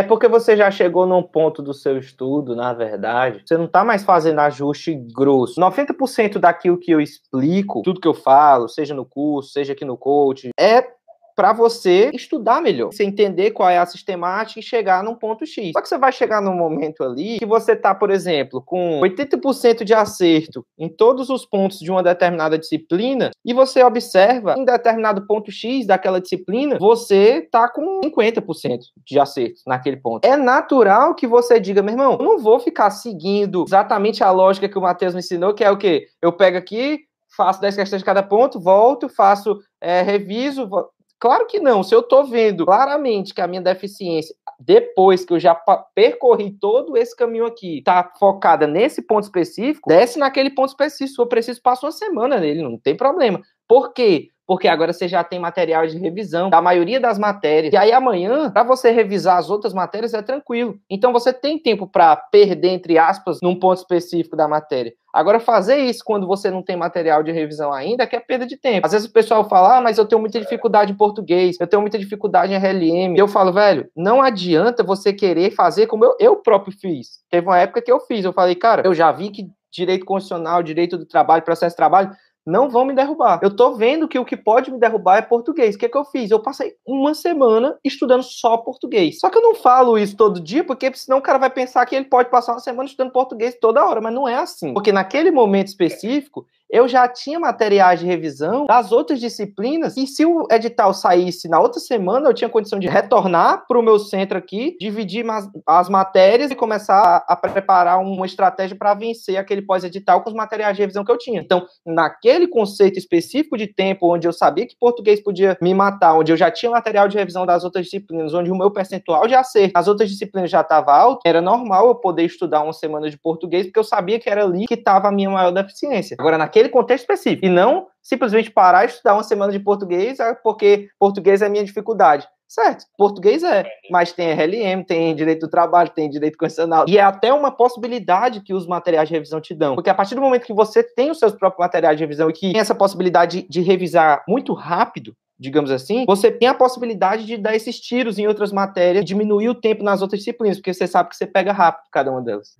É porque você já chegou num ponto do seu estudo, na verdade, você não está mais fazendo ajuste grosso. 90% daquilo que eu explico, tudo que eu falo, seja no curso, seja aqui no coach, é para você estudar melhor, você entender qual é a sistemática e chegar num ponto X. Só que você vai chegar num momento ali que você tá, por exemplo, com 80% de acerto em todos os pontos de uma determinada disciplina e você observa em determinado ponto X daquela disciplina, você tá com 50% de acerto naquele ponto. É natural que você diga, meu irmão, eu não vou ficar seguindo exatamente a lógica que o Matheus me ensinou, que é o quê? Eu pego aqui, faço 10 questões de cada ponto, volto, faço, é, reviso, Claro que não. Se eu estou vendo claramente que a minha deficiência, depois que eu já percorri todo esse caminho aqui, tá focada nesse ponto específico, desce naquele ponto específico. Se eu preciso, passa uma semana nele, não tem problema. Por quê? porque agora você já tem material de revisão da maioria das matérias. E aí amanhã, para você revisar as outras matérias, é tranquilo. Então você tem tempo para perder, entre aspas, num ponto específico da matéria. Agora, fazer isso quando você não tem material de revisão ainda, é que é perda de tempo. Às vezes o pessoal fala, ah, mas eu tenho muita dificuldade em português, eu tenho muita dificuldade em RLM. Eu falo, velho, não adianta você querer fazer como eu, eu próprio fiz. Teve uma época que eu fiz, eu falei, cara, eu já vi que direito constitucional, direito do trabalho, processo de trabalho, não vão me derrubar. Eu tô vendo que o que pode me derrubar é português. O que, é que eu fiz? Eu passei uma semana estudando só português. Só que eu não falo isso todo dia, porque senão o cara vai pensar que ele pode passar uma semana estudando português toda hora, mas não é assim. Porque naquele momento específico, eu já tinha materiais de revisão das outras disciplinas, e se o edital saísse na outra semana, eu tinha condição de retornar para o meu centro aqui, dividir as matérias e começar a preparar uma estratégia para vencer aquele pós-edital com os materiais de revisão que eu tinha. Então, naquele conceito específico de tempo, onde eu sabia que português podia me matar, onde eu já tinha material de revisão das outras disciplinas, onde o meu percentual de acerto nas outras disciplinas já estava alto, era normal eu poder estudar uma semana de português, porque eu sabia que era ali que estava a minha maior deficiência. Agora, naquele naquele contexto específico, e não simplesmente parar e estudar uma semana de português ah, porque português é minha dificuldade. Certo, português é, mas tem RLM, tem direito do trabalho, tem direito constitucional. E é até uma possibilidade que os materiais de revisão te dão. Porque a partir do momento que você tem os seus próprios materiais de revisão e que tem essa possibilidade de revisar muito rápido, digamos assim, você tem a possibilidade de dar esses tiros em outras matérias, diminuir o tempo nas outras disciplinas, porque você sabe que você pega rápido cada uma delas.